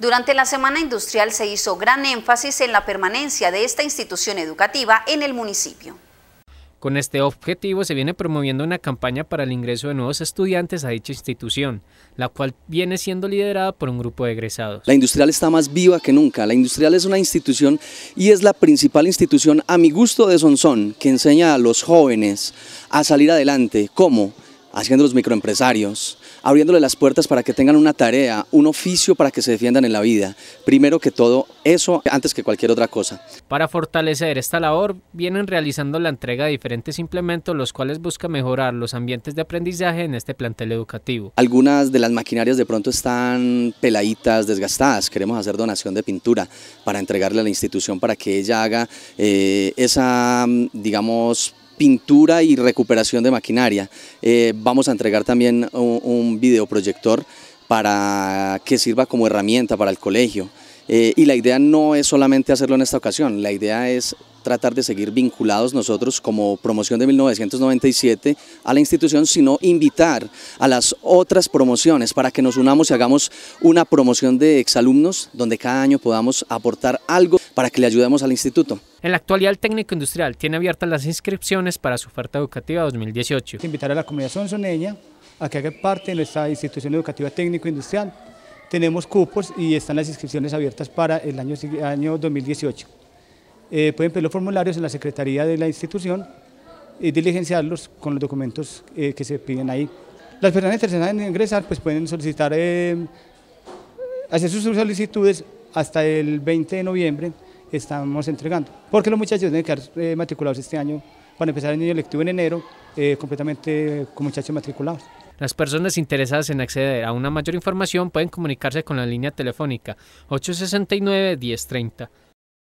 Durante la Semana Industrial se hizo gran énfasis en la permanencia de esta institución educativa en el municipio. Con este objetivo se viene promoviendo una campaña para el ingreso de nuevos estudiantes a dicha institución, la cual viene siendo liderada por un grupo de egresados. La industrial está más viva que nunca, la industrial es una institución y es la principal institución a mi gusto de Sonsón que enseña a los jóvenes a salir adelante, ¿cómo? haciendo los microempresarios, abriéndole las puertas para que tengan una tarea, un oficio para que se defiendan en la vida. Primero que todo, eso antes que cualquier otra cosa. Para fortalecer esta labor, vienen realizando la entrega de diferentes implementos, los cuales busca mejorar los ambientes de aprendizaje en este plantel educativo. Algunas de las maquinarias de pronto están peladitas, desgastadas. Queremos hacer donación de pintura para entregarle a la institución para que ella haga eh, esa, mm, digamos, pintura y recuperación de maquinaria. Eh, vamos a entregar también un, videoproyector para que sirva como herramienta para el colegio. Eh, y la idea no es solamente hacerlo en esta ocasión, la idea es tratar de seguir vinculados nosotros como promoción de 1997 a la institución, sino invitar a las otras promociones para que nos unamos y hagamos una promoción de exalumnos donde cada año podamos aportar algo para que le ayudemos al instituto. En la actualidad el técnico industrial tiene abiertas las inscripciones para su oferta educativa 2018. Invitar a la comunidad sonzoneña a que haga parte de nuestra institución educativa técnico-industrial. Tenemos cupos y están las inscripciones abiertas para el año, año 2018 pueden eh, pedir los formularios en la secretaría de la institución y eh, diligenciarlos con los documentos eh, que se piden ahí. Las personas interesadas en ingresar pues pueden solicitar, hacer sus solicitudes hasta el 20 de noviembre estamos entregando, porque los muchachos deben quedar matriculados este año para empezar el año lectivo en enero completamente con muchachos matriculados. Las personas interesadas en acceder a una mayor información pueden comunicarse con la línea telefónica 869 1030.